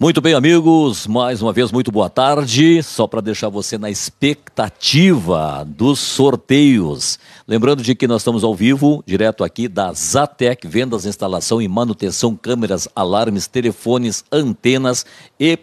Muito bem, amigos, mais uma vez, muito boa tarde. Só para deixar você na expectativa dos sorteios. Lembrando de que nós estamos ao vivo, direto aqui da Zatec, vendas, instalação e manutenção, câmeras, alarmes, telefones, antenas e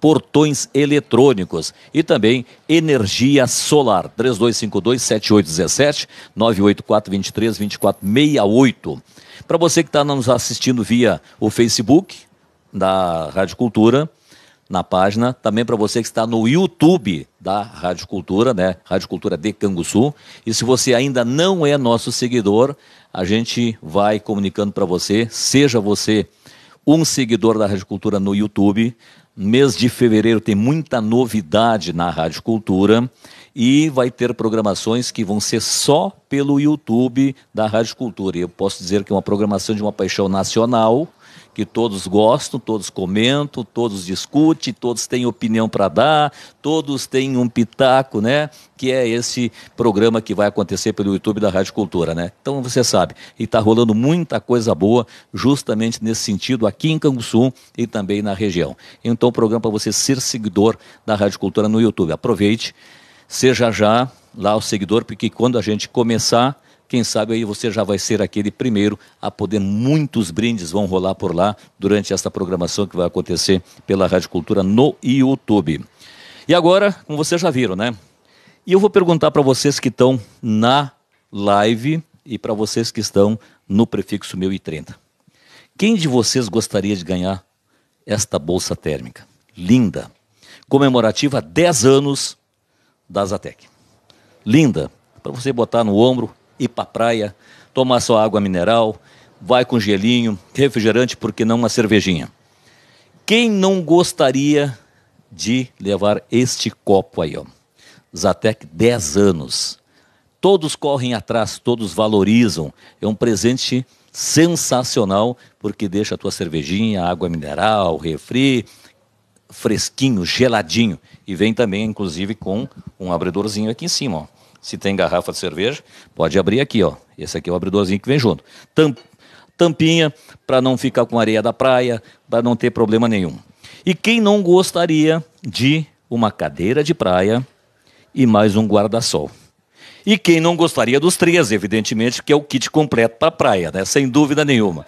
portões eletrônicos e também energia solar. 3252-7817, 984-23-2468. Para você que está nos assistindo via o Facebook, da Rádio Cultura, na página, também para você que está no YouTube da Rádio Cultura, né? Rádio Cultura de Canguçu. E se você ainda não é nosso seguidor, a gente vai comunicando para você, seja você um seguidor da Rádio Cultura no YouTube. Mês de fevereiro tem muita novidade na Rádio Cultura e vai ter programações que vão ser só pelo YouTube da Rádio Cultura. E eu posso dizer que é uma programação de uma paixão nacional que todos gostam, todos comentam, todos discutem, todos têm opinião para dar, todos têm um pitaco, né? Que é esse programa que vai acontecer pelo YouTube da Rádio Cultura, né? Então você sabe, e está rolando muita coisa boa justamente nesse sentido aqui em Canguçu e também na região. Então, o programa para você ser seguidor da Rádio Cultura no YouTube. Aproveite, seja já lá o seguidor, porque quando a gente começar quem sabe aí você já vai ser aquele primeiro a poder. Muitos brindes vão rolar por lá durante esta programação que vai acontecer pela Rádio Cultura no YouTube. E agora, como vocês já viram, né? E eu vou perguntar para vocês que estão na live e para vocês que estão no prefixo 1030. Quem de vocês gostaria de ganhar esta bolsa térmica? Linda. Comemorativa 10 anos da Zatec. Linda. Para você botar no ombro, ir para a praia, tomar sua água mineral, vai com gelinho, refrigerante, porque não uma cervejinha. Quem não gostaria de levar este copo aí, ó? Zatec 10 anos. Todos correm atrás, todos valorizam. É um presente sensacional porque deixa a tua cervejinha, água mineral, refri fresquinho, geladinho e vem também inclusive com um abridorzinho aqui em cima, ó. Se tem garrafa de cerveja, pode abrir aqui, ó. Esse aqui é o abridorzinho que vem junto. Tamp, tampinha para não ficar com areia da praia, para não ter problema nenhum. E quem não gostaria de uma cadeira de praia e mais um guarda-sol? E quem não gostaria dos três, evidentemente, que é o kit completo para praia, né? Sem dúvida nenhuma.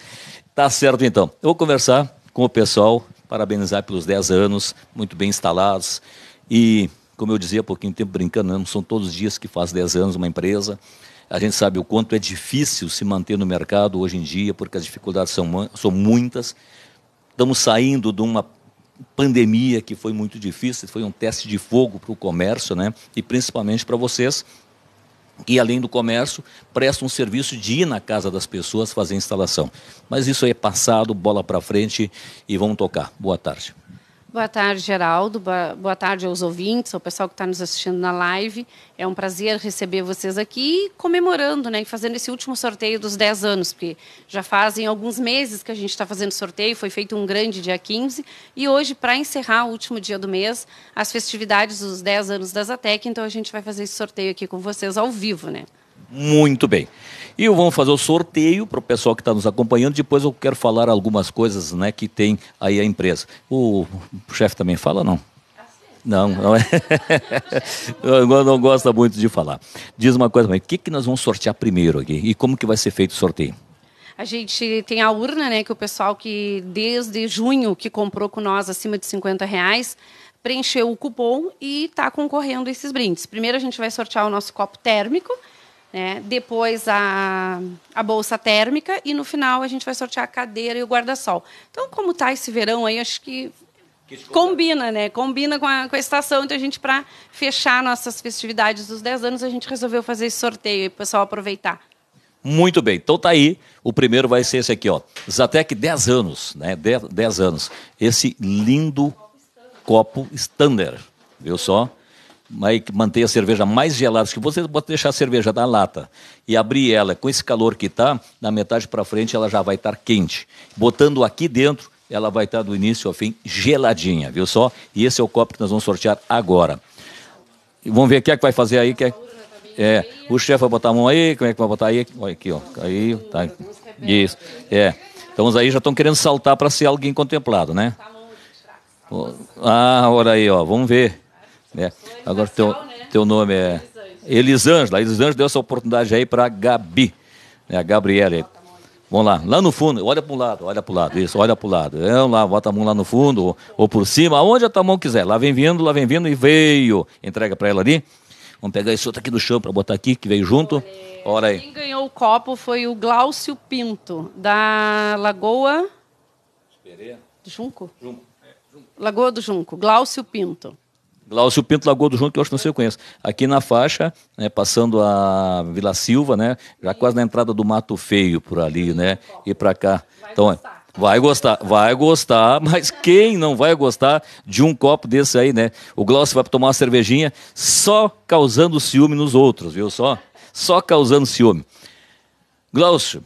Tá certo então. Eu vou conversar com o pessoal, parabenizar pelos 10 anos, muito bem instalados e como eu dizia há pouquinho tempo brincando, né, não são todos os dias que faz 10 anos uma empresa. A gente sabe o quanto é difícil se manter no mercado hoje em dia, porque as dificuldades são, são muitas. Estamos saindo de uma pandemia que foi muito difícil, foi um teste de fogo para o comércio, né? E principalmente para vocês que além do comércio prestam um serviço de ir na casa das pessoas fazer instalação. Mas isso aí é passado, bola para frente e vamos tocar. Boa tarde. Boa tarde, Geraldo. Boa tarde aos ouvintes, ao pessoal que está nos assistindo na live. É um prazer receber vocês aqui comemorando, né, fazendo esse último sorteio dos 10 anos, porque já fazem alguns meses que a gente está fazendo sorteio, foi feito um grande dia 15, e hoje, para encerrar o último dia do mês, as festividades dos 10 anos da Zatec, então a gente vai fazer esse sorteio aqui com vocês ao vivo, né? Muito bem. E vamos fazer o sorteio para o pessoal que está nos acompanhando. Depois eu quero falar algumas coisas né, que tem aí a empresa. O, o chefe também fala, não? Não, não é. não gosta muito de falar. Diz uma coisa, mas o que, que nós vamos sortear primeiro aqui? E como que vai ser feito o sorteio? A gente tem a urna, né, que o pessoal que desde junho que comprou com nós acima de 50 reais preencheu o cupom e está concorrendo a esses brindes. Primeiro a gente vai sortear o nosso copo térmico, né? Depois a, a bolsa térmica e no final a gente vai sortear a cadeira e o guarda-sol. Então, como está esse verão aí, acho que combina, né? Combina com a, com a estação. Então, a gente, para fechar nossas festividades dos 10 anos, a gente resolveu fazer esse sorteio e o pessoal aproveitar. Muito bem, então tá aí. O primeiro vai ser esse aqui, ó. Zatec 10 anos, né? 10 anos. Esse lindo copo Standard. Viu só? vai mantenha a cerveja mais gelada. Se você pode deixar a cerveja na lata e abrir ela com esse calor que está, na metade para frente ela já vai estar tá quente. Botando aqui dentro, ela vai estar tá do início ao fim geladinha, viu só? E esse é o copo que nós vamos sortear agora. E vamos ver o que é que vai fazer aí. É que é... é o chefe vai botar a mão aí, como é que vai botar aí? Olha aqui, ó. Aí, tá. Isso. É. Então os aí já estão querendo saltar para ser alguém contemplado, né? Tá ah, olha aí, ó. Vamos ver. Né? Agora, teu, teu nome é Elisângela. Elisângela deu essa oportunidade aí para Gabi, né? a Gabriela. Vamos lá, lá no fundo, olha para o lado, olha para o lado, isso, olha para o lado. Vamos lá, bota a mão lá no fundo, ou, ou por cima, aonde a tua mão quiser. Lá vem vindo, lá vem vindo e veio. Entrega para ela ali. Vamos pegar esse outro aqui do chão para botar aqui, que veio junto. Ora aí. Quem ganhou o copo foi o Glaucio Pinto, da Lagoa. Junco? Junco. Lagoa do Junco, Glaucio Pinto. Glaucio Pinto Lagoa do Junto, que eu acho que não sei eu conheço. Aqui na faixa, né, passando a Vila Silva, né? Já quase na entrada do Mato Feio por ali, né? E para cá. Então, Vai gostar, vai gostar, mas quem não vai gostar de um copo desse aí, né? O Glaucio vai tomar uma cervejinha só causando ciúme nos outros, viu só? Só causando ciúme. Glaucio,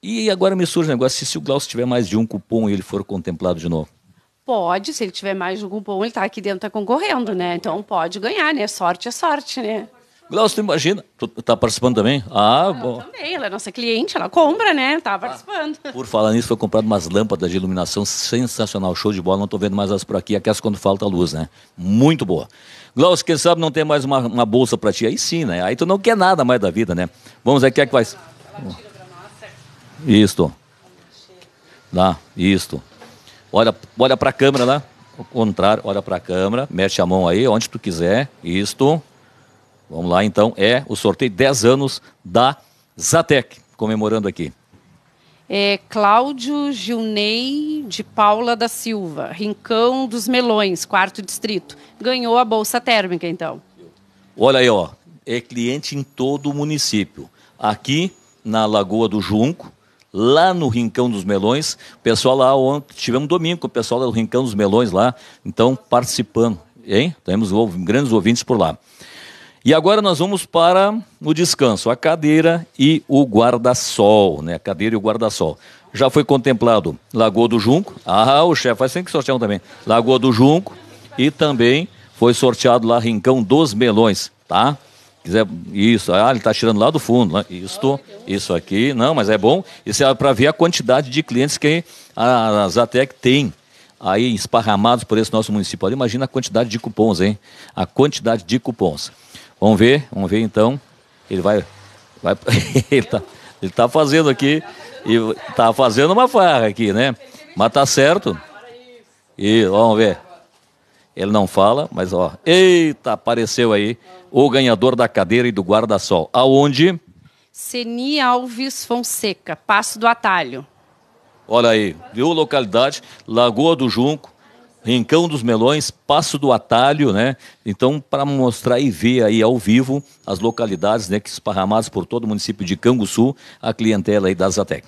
e agora me surge um negócio, se, se o Glaucio tiver mais de um cupom e ele for contemplado de novo, pode, se ele tiver mais de um cupom, ele está aqui dentro, tá concorrendo, né? Então pode ganhar, né? Sorte é sorte, né? Glaucio, tu imagina, tu tá participando também? Ah, ah bom. também, ela é nossa cliente, ela compra, né? Tá ah, participando. Ah, por falar nisso, foi comprado umas lâmpadas de iluminação sensacional, show de bola, não tô vendo mais as por aqui, aquelas é quando falta luz, né? Muito boa. Glaucio, quem sabe não tem mais uma, uma bolsa para ti? Aí sim, né? Aí tu não quer nada mais da vida, né? Vamos ver, que é que faz Isto. Dá, isto. Olha, olha para a câmera lá. O contrário, olha para a câmera, mexe a mão aí, onde tu quiser. Isto. Vamos lá, então. É o sorteio 10 anos da Zatec, comemorando aqui. É Cláudio Gilney de Paula da Silva, Rincão dos Melões, quarto distrito. Ganhou a Bolsa Térmica, então. Olha aí, ó. É cliente em todo o município. Aqui na Lagoa do Junco, lá no Rincão dos Melões. O pessoal lá ontem, tivemos domingo com o pessoal do Rincão dos Melões lá, então participando, hein? Temos grandes ouvintes por lá. E agora nós vamos para o descanso, a cadeira e o guarda-sol, né? A cadeira e o guarda-sol. Já foi contemplado Lagoa do Junco. Ah, o chefe faz sempre que também. Lagoa do Junco e também foi sorteado lá Rincão dos Melões, tá? quiser isso, ah, ele está tirando lá do fundo, né? isto, isso aqui, não, mas é bom. Isso é para ver a quantidade de clientes que a, Zatec tem aí esparramados por esse nosso município. Imagina a quantidade de cupons, hein? A quantidade de cupons. Vamos ver, vamos ver então. Ele vai, vai ele está tá fazendo aqui e está fazendo uma farra aqui, né? Mas tá certo. E vamos ver. Ele não fala, mas ó, eita, apareceu aí o ganhador da cadeira e do guarda-sol. Aonde? Ceni Alves Fonseca, Passo do Atalho. Olha aí, viu a localidade, Lagoa do Junco, Rincão dos Melões, Passo do Atalho, né? Então, para mostrar e ver aí ao vivo as localidades, né, que esparramadas por todo o município de Canguçu, a clientela aí da Zatec.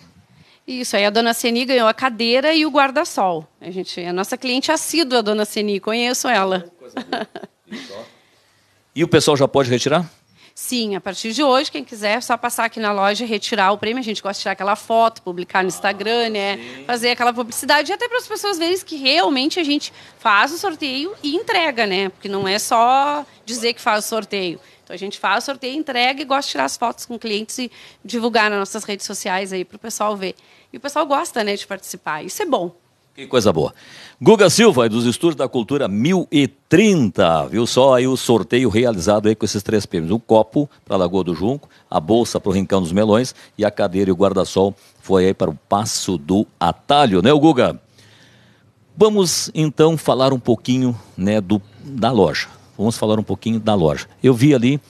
Isso, aí a dona Ceni ganhou a cadeira e o guarda-sol. A, gente, a nossa cliente assídua, a dona Ceni, conheço ela. Coisa e o pessoal já pode retirar? Sim, a partir de hoje, quem quiser, é só passar aqui na loja e retirar o prêmio. A gente gosta de tirar aquela foto, publicar no Instagram, ah, né? Fazer aquela publicidade, e até para as pessoas verem que realmente a gente faz o sorteio e entrega, né? Porque não é só dizer que faz o sorteio. Então a gente faz o sorteio, entrega e gosta de tirar as fotos com clientes e divulgar nas nossas redes sociais aí para o pessoal ver. E o pessoal gosta, né, de participar. Isso é bom. Que coisa boa. Guga Silva, é dos Estúdios da Cultura 1030, viu só aí o sorteio realizado aí com esses três prêmios. Um copo para a Lagoa do Junco, a bolsa para o Rincão dos Melões e a cadeira e o guarda-sol foi aí para o Passo do Atalho, né, Guga? Vamos então falar um pouquinho né, do, da loja. Vamos falar um pouquinho da loja. Eu vi ali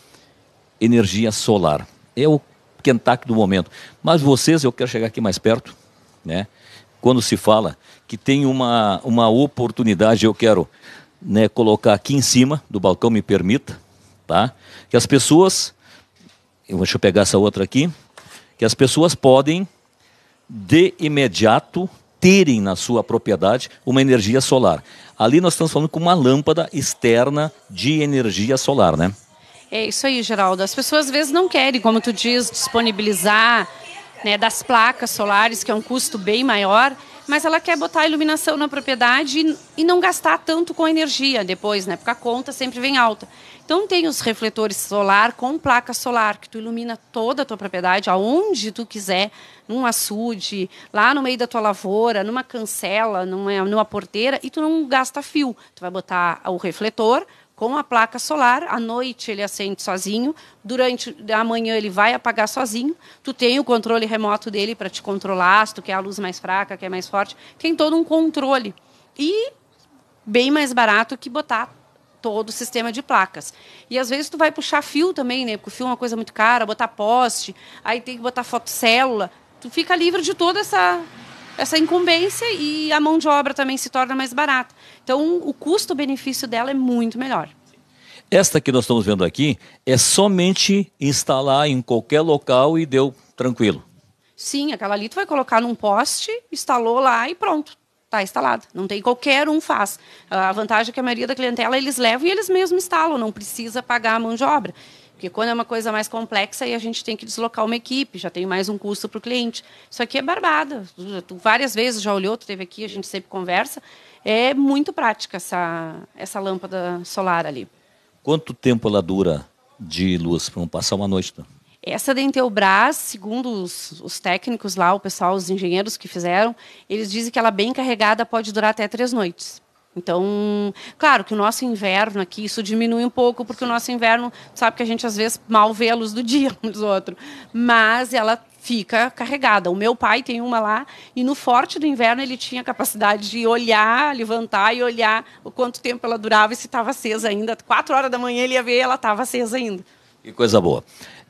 energia solar. É o Kentucky do momento. Mas vocês, eu quero chegar aqui mais perto, né? Quando se fala que tem uma, uma oportunidade, eu quero né, colocar aqui em cima do balcão, me permita, tá? Que as pessoas, eu, deixa eu pegar essa outra aqui, que as pessoas podem de imediato terem na sua propriedade uma energia solar. Ali nós estamos falando com uma lâmpada externa de energia solar, né? É isso aí, Geraldo. As pessoas às vezes não querem, como tu diz, disponibilizar né, das placas solares, que é um custo bem maior mas ela quer botar iluminação na propriedade e não gastar tanto com energia depois, né? Porque a conta sempre vem alta. Então tem os refletores solar com placa solar que tu ilumina toda a tua propriedade, aonde tu quiser, num açude, lá no meio da tua lavoura, numa cancela, numa, numa porteira, e tu não gasta fio. Tu vai botar o refletor, com a placa solar. À noite ele acende sozinho, durante a manhã ele vai apagar sozinho. Tu tem o controle remoto dele para te controlar, se tu quer a luz mais fraca, quer mais forte. Tem todo um controle. E bem mais barato que botar todo o sistema de placas. E às vezes tu vai puxar fio também, né? Porque o fio é uma coisa muito cara, botar poste, aí tem que botar fotocélula. Tu fica livre de toda essa essa incumbência e a mão de obra também se torna mais barata. Então, o custo-benefício dela é muito melhor. Esta que nós estamos vendo aqui é somente instalar em qualquer local e deu tranquilo. Sim, aquela ali tu vai colocar num poste, instalou lá e pronto. Está instalado. Não tem qualquer um faz. A vantagem é que a maioria da clientela eles levam e eles mesmos instalam, não precisa pagar a mão de obra. Porque quando é uma coisa mais complexa, aí a gente tem que deslocar uma equipe, já tem mais um custo para o cliente. Isso aqui é barbada. Tu, várias vezes já olhou, tu teve aqui, a gente sempre conversa. É muito prática essa, essa lâmpada solar ali. Quanto tempo ela dura de luz? para passar uma noite, tá? Essa da Intelbras, segundo os, os, técnicos lá, o pessoal, os engenheiros que fizeram, eles dizem que ela bem carregada pode durar até três noites. Então, claro que o nosso inverno aqui, isso diminui um pouco, porque o nosso inverno, sabe que a gente às vezes mal vê a luz do dia um dos outros, mas ela fica carregada. O meu pai tem uma lá e no forte do inverno ele tinha capacidade de olhar, levantar e olhar o quanto tempo ela durava e se estava acesa ainda. Quatro horas da manhã ele ia ver e ela estava acesa ainda. Que coisa boa.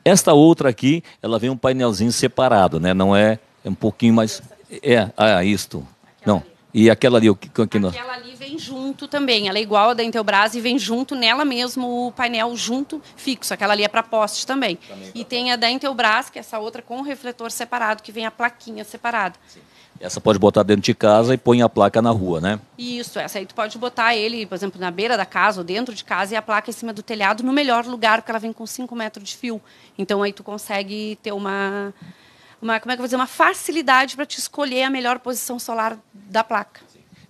Esta outra aqui, ela vem um painelzinho separado, né? Não é, é um pouquinho mais... É, ah, isto. Aquela Não. Ali. E aquela ali, o que... Aquela ali junto também. Ela é igual a da Intelbras e vem junto nela mesmo o painel junto fixo. Aquela ali é para poste também. também é e tem a da Intelbras, que é essa outra com o refletor separado, que vem a plaquinha separada. Sim. Essa pode botar dentro de casa e põe a placa na rua, né? Isso, essa aí tu pode botar ele, por exemplo, na beira da casa ou dentro de casa e a placa em cima do telhado no melhor lugar, porque ela vem com 5 metros de fio. Então aí tu consegue ter uma, uma como é que eu vou dizer, uma facilidade para te escolher a melhor posição solar da placa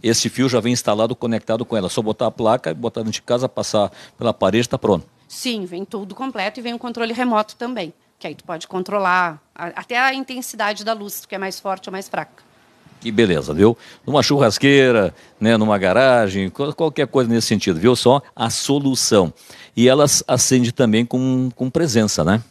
esse fio já vem instalado, conectado com ela. só botar a placa, botar dentro de casa, passar pela parede, está pronto. Sim, vem tudo completo e vem o controle remoto também, que aí tu pode controlar a, até a intensidade da luz, que é mais forte ou mais fraca. Que beleza, viu? Numa churrasqueira, né, numa garagem, qualquer coisa nesse sentido, viu? Só a solução. E elas acende também com, com presença, né?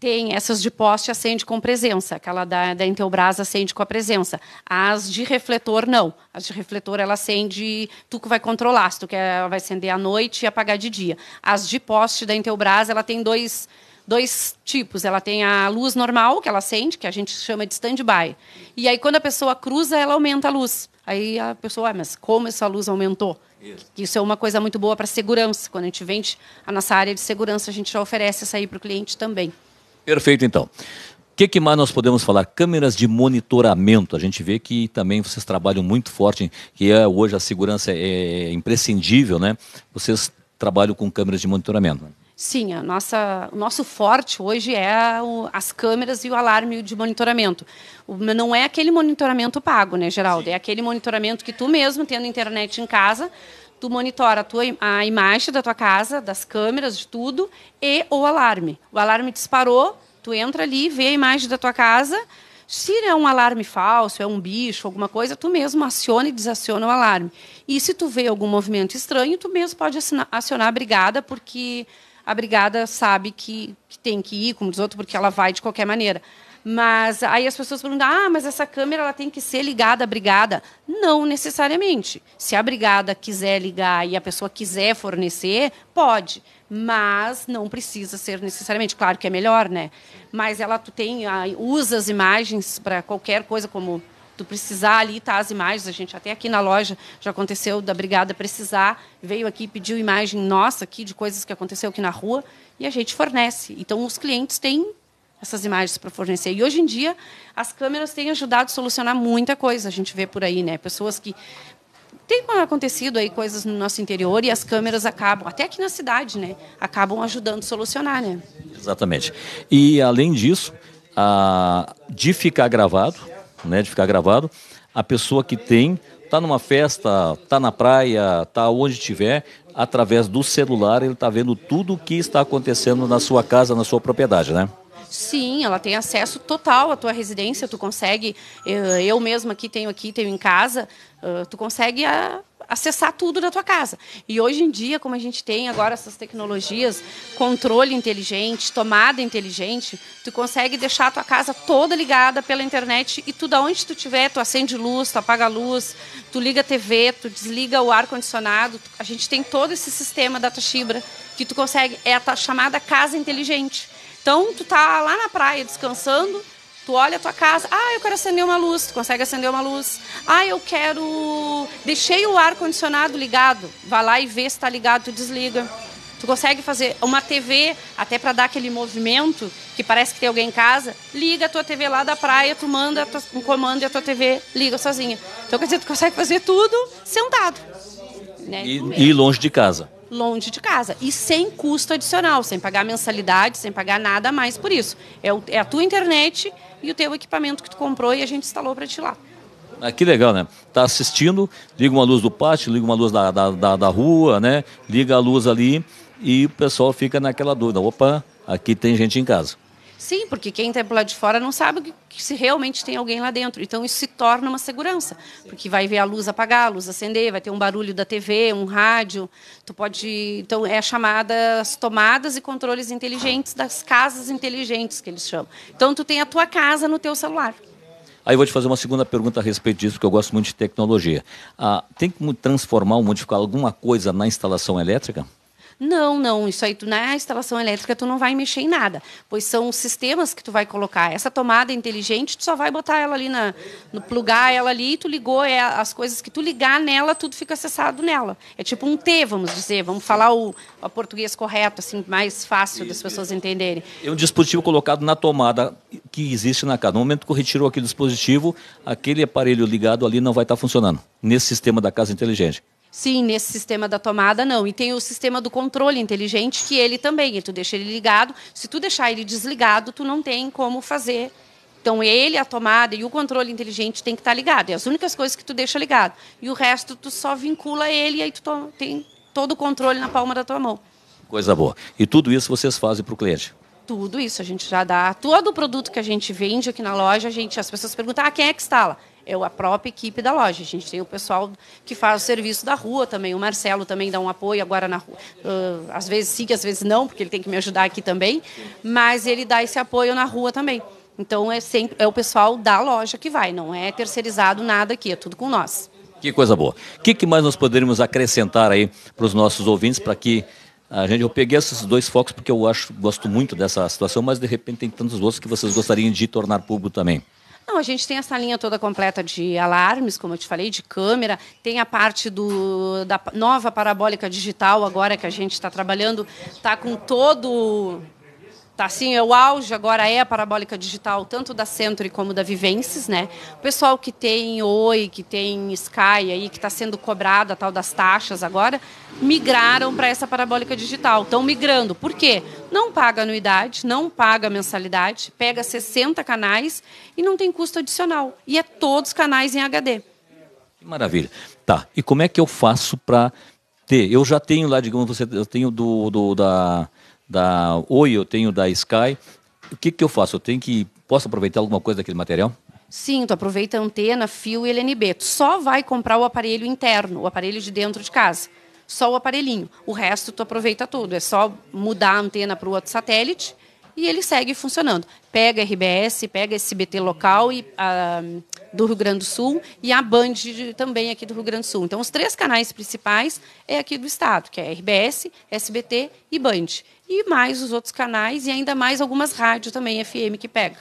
Tem essas de poste acende com presença, aquela da, da Intelbras acende com a presença. As de refletor não. As de refletor ela acende, tu que vai controlar, se tu quer, ela vai acender à noite e apagar de dia. As de poste da Intelbras, ela tem dois dois tipos. Ela tem a luz normal, que ela acende, que a gente chama de stand-by. E aí, quando a pessoa cruza, ela aumenta a luz. Aí a pessoa, ah, mas como essa luz aumentou? Isso, Isso é uma coisa muito boa para segurança. Quando a gente vende a nossa área de segurança, a gente já oferece isso aí para o cliente também. Perfeito, então. O que, que, mais nós podemos falar? Câmeras de monitoramento. A gente vê que também vocês trabalham muito forte, que é, hoje a segurança é, é imprescindível, né? Vocês trabalham com câmeras de monitoramento. Né? Sim, a nossa, o nosso forte hoje é o, as câmeras e o alarme de monitoramento. O, não é aquele monitoramento pago, né, Geraldo? Sim. É aquele monitoramento que tu mesmo, tendo internet em casa, tu monitora a, tua, a imagem da tua casa, das câmeras, de tudo, e o alarme. O alarme disparou, tu entra ali, vê a imagem da tua casa. Se é um alarme falso, é um bicho, alguma coisa, tu mesmo aciona e desaciona o alarme. E se tu vê algum movimento estranho, tu mesmo pode acionar a brigada, porque a brigada sabe que, que tem que ir, como diz outro, porque ela vai de qualquer maneira. Mas aí as pessoas perguntam: ah, mas essa câmera ela tem que ser ligada à brigada? Não necessariamente. Se a brigada quiser ligar e a pessoa quiser fornecer, pode. Mas não precisa ser necessariamente. Claro que é melhor, né? Mas ela tu tem, ah, usa as imagens para qualquer coisa como tu precisar ali tá as imagens a gente até aqui na loja já aconteceu da brigada precisar veio aqui pediu imagem nossa aqui de coisas que aconteceu aqui na rua e a gente fornece então os clientes têm essas imagens para fornecer. E hoje em dia, as câmeras têm ajudado a solucionar muita coisa, a gente vê por aí, né? Pessoas que. Tem acontecido aí coisas no nosso interior e as câmeras acabam, até aqui na cidade, né? Acabam ajudando a solucionar, né? Exatamente. E, além disso, a... de ficar gravado, né? De ficar gravado, a pessoa que tem, está numa festa, está na praia, está onde tiver, através do celular, ele está vendo tudo o que está acontecendo na sua casa, na sua propriedade, né? Sim, ela tem acesso total à tua residência. Tu consegue, eh, eu mesma aqui tenho aqui, tenho em casa, eh, tu consegue acessar tudo da tua casa. E hoje em dia, como a gente tem agora essas tecnologias, controle inteligente, tomada inteligente, tu consegue deixar a tua casa toda ligada pela internet e tu aonde onde tu tiver, tu acende luz, tu apaga a luz, tu liga a TV, tu desliga o ar condicionado. A gente tem todo esse sistema da Tashibra que tu consegue é a chamada casa inteligente então, tu tá lá na praia descansando, tu olha a tua casa, ah, eu quero acender uma luz, tu consegue acender uma luz. Ah, eu quero. Deixei o ar-condicionado ligado. Vai lá e vê se tá ligado, tu desliga. Tu consegue fazer uma TV, até para dar aquele movimento que parece que tem alguém em casa, liga a tua TV lá da praia, tu manda tua, um comando e a tua TV liga sozinha. Então, quer dizer, tu consegue fazer tudo sentado. Né? E, e longe de casa longe de casa e sem custo adicional, sem pagar mensalidade, sem pagar nada mais por isso. É, o, é a tua internet e o teu equipamento que tu comprou e a gente instalou para ti lá. Ah, que legal, né? Tá assistindo, liga uma luz do pátio, liga uma luz da, da, da, da rua, né? Liga a luz ali e o pessoal fica naquela dúvida. Opa, aqui tem gente em casa. Sim, porque quem está lá de fora não sabe que, se realmente tem alguém lá dentro. Então isso se torna uma segurança, porque vai ver a luz apagar, a luz acender, vai ter um barulho da TV, um rádio. Tu pode, então é chamadas tomadas e controles inteligentes das casas inteligentes que eles chamam. Então tu tem a tua casa no teu celular. Aí eu vou te fazer uma segunda pergunta a respeito disso, porque eu gosto muito de tecnologia. Ah, tem que transformar ou modificar alguma coisa na instalação elétrica? Não, não, isso aí tu, na instalação elétrica tu não vai mexer em nada, pois são os sistemas que tu vai colocar. Essa tomada inteligente, tu só vai botar ela ali na no plugar ela ali, e tu ligou é, as coisas que tu ligar nela, tudo fica acessado nela. É tipo um T, vamos dizer, vamos falar o, o português correto, assim, mais fácil das pessoas entenderem. É um dispositivo colocado na tomada que existe na casa. No momento que eu retiro aquele dispositivo, aquele aparelho ligado ali não vai estar funcionando nesse sistema da casa inteligente. Sim, nesse sistema da tomada não. E tem o sistema do controle inteligente que ele também, tu deixa ele ligado. Se tu deixar ele desligado, tu não tem como fazer. Então ele, a tomada e o controle inteligente tem que estar tá ligado. É as únicas coisas que tu deixa ligado. E o resto tu só vincula ele e aí tu tem todo o controle na palma da tua mão. Coisa boa. E tudo isso vocês fazem para o cliente? Tudo isso a gente já dá. Todo o produto que a gente vende aqui na loja, a gente, as pessoas perguntam: ah, quem é que instala? eu, a própria equipe da loja. A gente tem o pessoal que faz o serviço da rua também. O Marcelo também dá um apoio agora na rua. Uh, às vezes sim, às vezes não, porque ele tem que me ajudar aqui também. Mas ele dá esse apoio na rua também. Então é sempre é o pessoal da loja que vai, não é terceirizado nada aqui, é tudo com nós. Que coisa boa. O que, que mais nós poderíamos acrescentar aí para os nossos ouvintes para que a ah, gente, eu peguei esses dois focos porque eu acho, gosto muito dessa situação, mas de repente tem tantos outros que vocês gostariam de tornar público também. Não, a gente tem essa linha toda completa de alarmes, como eu te falei, de câmera, tem a parte do, da nova parabólica digital agora que a gente está trabalhando, está com todo Tá, sim é o auge agora é a parabólica digital, tanto da Century como da Vivences, né? O pessoal que tem Oi, que tem Sky aí, que está sendo cobrada tal das taxas agora, migraram para essa parabólica digital. Estão migrando. Por quê? Não paga anuidade, não paga mensalidade, pega 60 canais e não tem custo adicional. E é todos canais em HD. Que maravilha. Tá, e como é que eu faço para ter? Eu já tenho lá, digamos, você, eu tenho do, do da da Oi, eu tenho da Sky. O que, que eu faço? Eu tenho que. Posso aproveitar alguma coisa daquele material? Sim, tu aproveita a antena, fio e LNB. Tu só vai comprar o aparelho interno, o aparelho de dentro de casa. Só o aparelhinho. O resto tu aproveita tudo. É só mudar a antena para o outro satélite e ele segue funcionando. Pega RBS, pega SBT local e. Uh, do Rio Grande do Sul e a Band também aqui do Rio Grande do Sul. Então, os três canais principais é aqui do estado, que é RBS, SBT e Band. E mais os outros canais e ainda mais algumas rádios também, FM, que pega.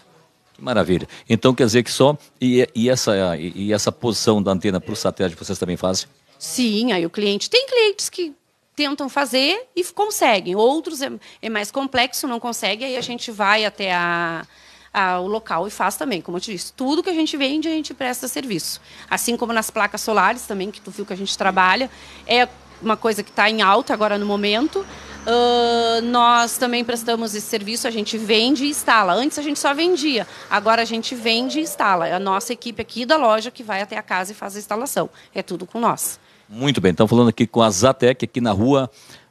Que maravilha. Então, quer dizer que só... E, e essa, e, essa posição da antena para o satélite vocês também fazem? Sim, aí o cliente... Tem clientes que tentam fazer e conseguem. Outros é, é mais complexo, não consegue, aí a gente vai até a o local e faz também, como eu te disse. Tudo que a gente vende, a gente presta serviço. Assim como nas placas solares também, que tu viu que a gente trabalha, é uma coisa que está em alta agora no momento. Uh, nós também prestamos esse serviço, a gente vende e instala. Antes a gente só vendia, agora a gente vende e instala. É a nossa equipe aqui da loja que vai até a casa e faz a instalação. É tudo com nós. Muito bem, estamos falando aqui com a Zatec, aqui na rua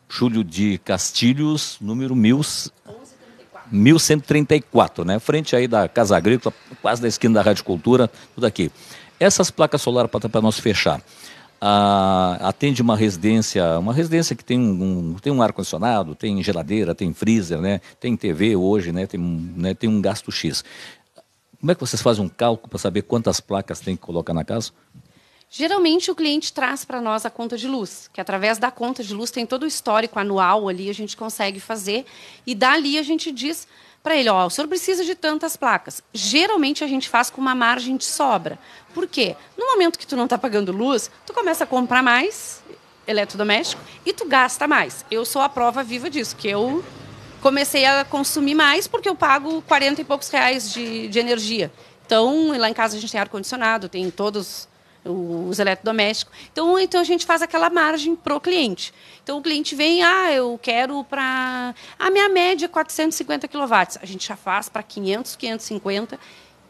Júlio de Castilhos, número 1000. 1134, né? Frente aí da Casa Agrícola, quase da esquina da Rádio Cultura, tudo aqui. Essas placas solares para nós fechar. Ah, atende uma residência, uma residência que tem um, um tem um ar-condicionado, tem geladeira, tem freezer, né? tem TV hoje, né? Tem, né? tem um gasto X. Como é que vocês fazem um cálculo para saber quantas placas tem que colocar na casa? Geralmente o cliente traz para nós a conta de luz, que através da conta de luz tem todo o histórico anual ali, a gente consegue fazer e dali a gente diz para ele, ó, oh, o senhor precisa de tantas placas. Geralmente a gente faz com uma margem de sobra. Por quê? No momento que tu não está pagando luz, tu começa a comprar mais eletrodoméstico e tu gasta mais. Eu sou a prova viva disso, que eu comecei a consumir mais porque eu pago 40 e poucos reais de, de energia. Então, lá em casa a gente tem ar-condicionado, tem todos os eletrodomésticos. Então, então a gente faz aquela margem para o cliente. Então o cliente vem, ah, eu quero para. A minha média é 450 kW. A gente já faz para 500, 550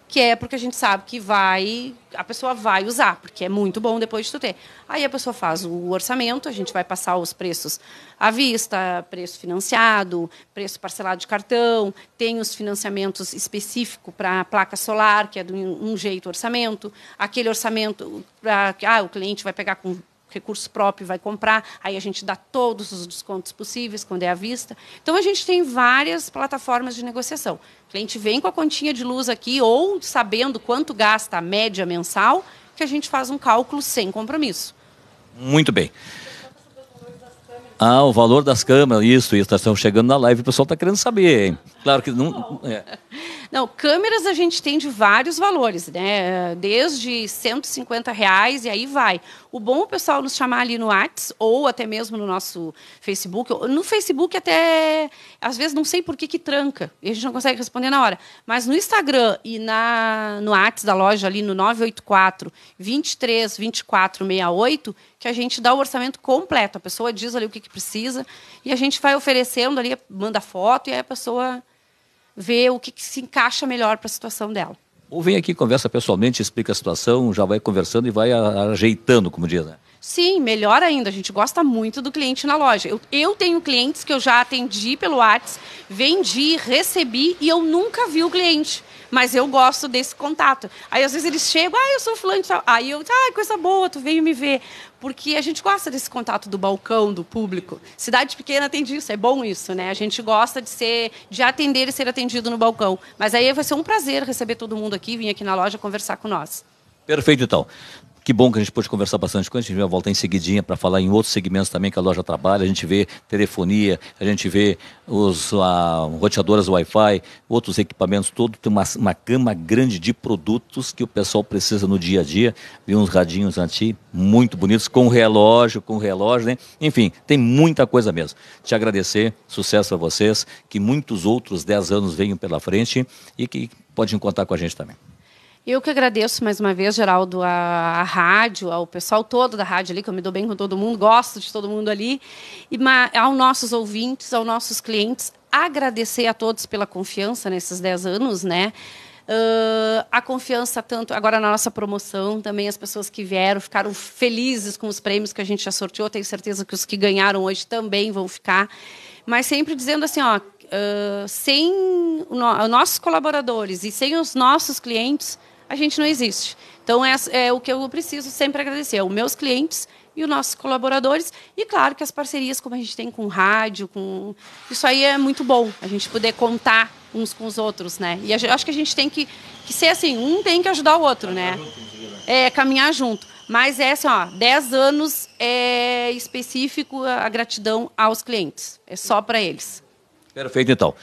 que é porque a gente sabe que vai, a pessoa vai usar, porque é muito bom depois de tu ter. Aí a pessoa faz o orçamento, a gente vai passar os preços à vista, preço financiado, preço parcelado de cartão, tem os financiamentos específicos para placa solar, que é de um jeito orçamento, aquele orçamento para ah, o cliente vai pegar com recurso próprio vai comprar, aí a gente dá todos os descontos possíveis quando é à vista. Então a gente tem várias plataformas de negociação. O cliente vem com a continha de luz aqui ou sabendo quanto gasta a média mensal, que a gente faz um cálculo sem compromisso. Muito bem. Ah, o valor das câmeras, isso, isso, estão chegando na live, o pessoal está querendo saber. Hein? Claro que não. É. Não, câmeras a gente tem de vários valores, né? Desde 150 reais e aí vai. O bom é o pessoal nos chamar ali no Whats ou até mesmo no nosso Facebook. No Facebook até às vezes não sei por que, que tranca e a gente não consegue responder na hora. Mas no Instagram e na no Whats da loja ali no 984 23 24 68 que a gente dá o orçamento completo. A pessoa diz ali o que, que precisa e a gente vai oferecendo ali, manda foto e aí a pessoa ver o que, que se encaixa melhor para a situação dela. Ou vem aqui, conversa pessoalmente, explica a situação, já vai conversando e vai ajeitando, como diz, né? Sim, melhor ainda. A gente gosta muito do cliente na loja. Eu, eu tenho clientes que eu já atendi pelo WhatsApp, vendi, recebi e eu nunca vi o cliente. Mas eu gosto desse contato. Aí às vezes eles chegam, ah, eu sou fulano de tal. Aí eu, ah, coisa boa, tu veio me ver. Porque a gente gosta desse contato do balcão, do público. Cidade pequena tem disso, é bom isso, né? A gente gosta de ser, de atender e ser atendido no balcão. Mas aí vai ser um prazer receber todo mundo aqui, vir aqui na loja conversar com nós. Perfeito, então. Que bom que a gente pôde conversar bastante com a gente. A gente vai voltar em seguidinha para falar em outros segmentos também que a loja trabalha. A gente vê telefonia, a gente vê os a, roteadoras Wi-Fi, outros equipamentos, todo tem uma, uma gama grande de produtos que o pessoal precisa no dia a dia. Vi uns radinhos anti muito bonitos, com relógio, com relógio, né? Enfim, tem muita coisa mesmo. Te agradecer, sucesso a vocês, que muitos outros 10 anos venham pela frente e que podem contar com a gente também. Eu que agradeço mais uma vez, Geraldo, a, a, rádio, ao pessoal todo da rádio ali, que eu me dou bem com todo mundo, gosto de todo mundo ali, e ma, aos nossos ouvintes, aos nossos clientes, agradecer a todos pela confiança nesses 10 anos, né? Uh, a confiança tanto agora na nossa promoção, também as pessoas que vieram ficaram felizes com os prêmios que a gente já sorteou, tenho certeza que os que ganharam hoje também vão ficar, mas sempre dizendo assim, ó, uh, sem no, nossos colaboradores e sem os nossos clientes, a gente não existe. Então, é, é o que eu preciso sempre agradecer, os meus clientes e os nossos colaboradores. E, claro, que as parcerias como a gente tem com rádio, com... Isso aí é muito bom, a gente poder contar uns com os outros, né? E acho que a gente tem que, que ser assim, um tem que ajudar o outro, né? caminhar né? Junto, é, caminhar junto. Mas é assim, ó, 10 anos é específico a gratidão aos clientes. É só para eles. Perfeito, então.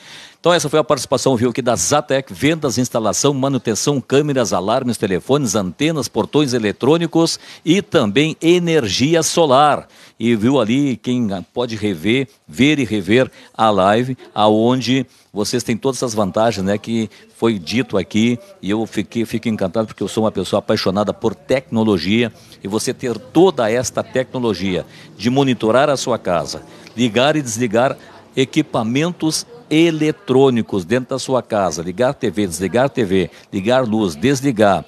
Então essa foi a participação, viu, aqui da Zatec, vendas, instalação, manutenção, câmeras, alarmes, telefones, antenas, portões eletrônicos e também energia solar. E viu ali quem pode rever, ver e rever a live, aonde vocês têm todas as vantagens, né, que foi dito aqui, e eu fiquei, fico encantado porque eu sou uma pessoa apaixonada por tecnologia, e você ter toda esta tecnologia de monitorar a sua casa, ligar e desligar equipamentos eletrônicos dentro da sua casa, ligar TV, desligar TV, ligar luz, desligar,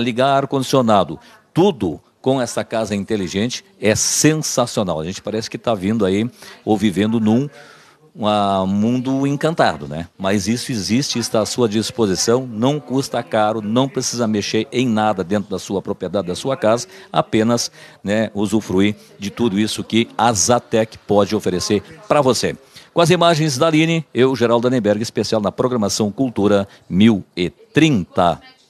ligar ar-condicionado, tudo com essa casa inteligente é sensacional. A gente parece que está vindo aí ou vivendo num um mundo encantado, né? Mas isso existe, está à sua disposição, não custa caro, não precisa mexer em nada dentro da sua propriedade, da sua casa, apenas né, usufruir de tudo isso que a Zatec pode oferecer para você. Com as imagens da Aline, eu, Geraldo Danenberg, especial na programação Cultura 1030.